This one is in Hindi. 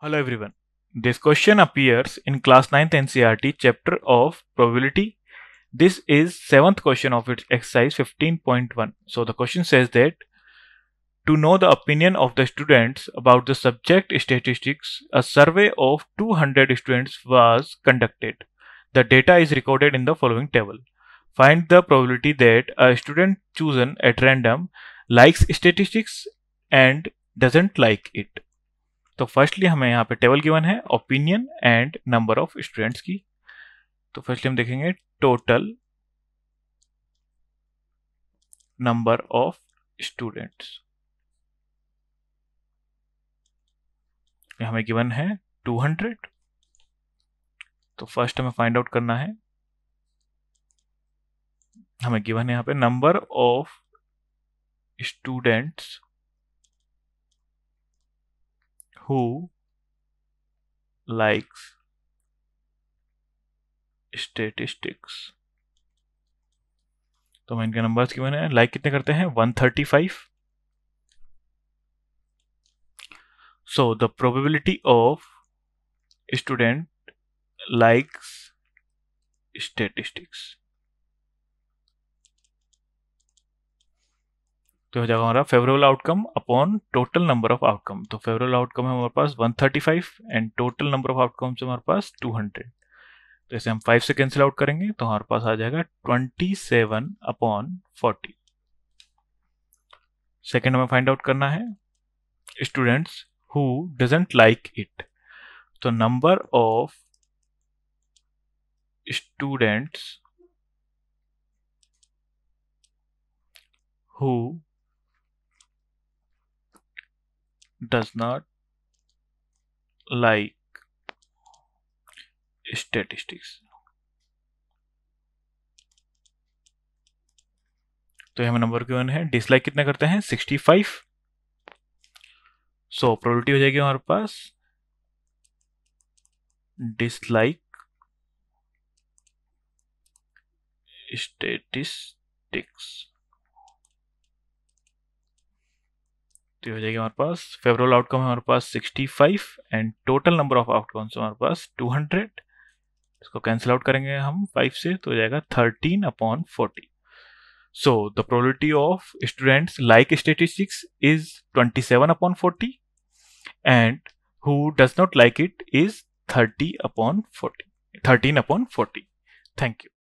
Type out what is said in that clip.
Hello everyone. This question appears in class 9th NCRT chapter of probability. This is 7th question of its exercise 15.1. So the question says that to know the opinion of the students about the subject statistics, a survey of 200 students was conducted. The data is recorded in the following table. Find the probability that a student chosen at random likes statistics and doesn't like it. तो फर्स्टली हमें यहाँ पे टेबल गिवन है opinion and number of students की तो फर्स्टली हम देखेंगे टोटल नंबर ऑफ स्टूडेंट्स हमें गिवन है 200 तो फर्स्ट हमें फाइंड आउट करना है हमें गिवन है यहाँ पे number of students who likes statistics तो मैं इनके नंबर्स की मैंने लाइक कितने करते हैं 135 so the probability of student likes statistics तो हो जाएगा हमारा favourable outcome upon total number of outcome तो फेवरेबल आउटकम है हमारे पास 135 एंड टोटल नंबर ऑफ से हमारे पास 200 तो इसे हम 5 से कैंसिल आउट करेंगे तो हमारे पास आ जाएगा 27 अपॉन 40 सेकेंड हमें फाइंड आउट करना है students who doesn't like it तो number of students who does not like statistics तो हमें नंबर क्यों है डिसलाइक कितने करते हैं 65 सो so, प्रोबेबिलिटी हो जाएगी हमारे पास डिसलाइक स्टेटिस्टिक्स तो हो जाएगी हमारे पास फेवरल आउटकम हमारे पास 65 and total number of outcomes हमारे पास 200 इसको कैंसिल आउट करेंगे हम 5 से तो हो जाएगा 13 upon 40 so the probability of students like statistics is 27 upon 40 and who does not like it is 30 upon 40 13 upon 40 thank you